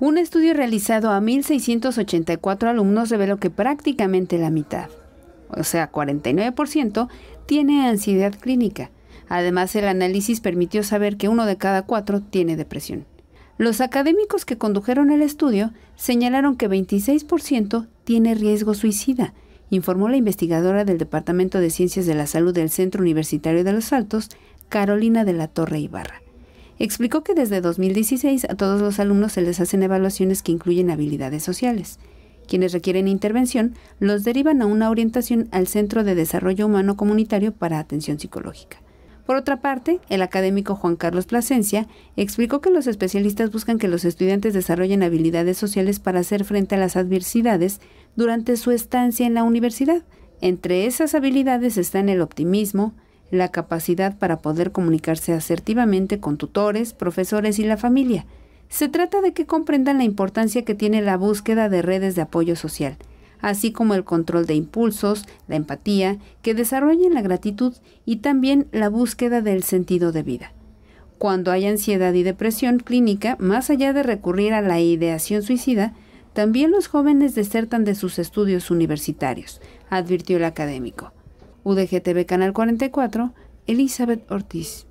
Un estudio realizado a 1.684 alumnos reveló que prácticamente la mitad, o sea, 49%, tiene ansiedad clínica. Además, el análisis permitió saber que uno de cada cuatro tiene depresión. Los académicos que condujeron el estudio señalaron que 26% tiene riesgo suicida, informó la investigadora del Departamento de Ciencias de la Salud del Centro Universitario de los Altos, Carolina de la Torre Ibarra explicó que desde 2016 a todos los alumnos se les hacen evaluaciones que incluyen habilidades sociales. Quienes requieren intervención los derivan a una orientación al Centro de Desarrollo Humano Comunitario para Atención Psicológica. Por otra parte, el académico Juan Carlos Plasencia explicó que los especialistas buscan que los estudiantes desarrollen habilidades sociales para hacer frente a las adversidades durante su estancia en la universidad. Entre esas habilidades están el optimismo, la capacidad para poder comunicarse asertivamente con tutores, profesores y la familia. Se trata de que comprendan la importancia que tiene la búsqueda de redes de apoyo social, así como el control de impulsos, la empatía, que desarrollen la gratitud y también la búsqueda del sentido de vida. Cuando hay ansiedad y depresión clínica, más allá de recurrir a la ideación suicida, también los jóvenes desertan de sus estudios universitarios, advirtió el académico. UDGTV Canal 44, Elizabeth Ortiz.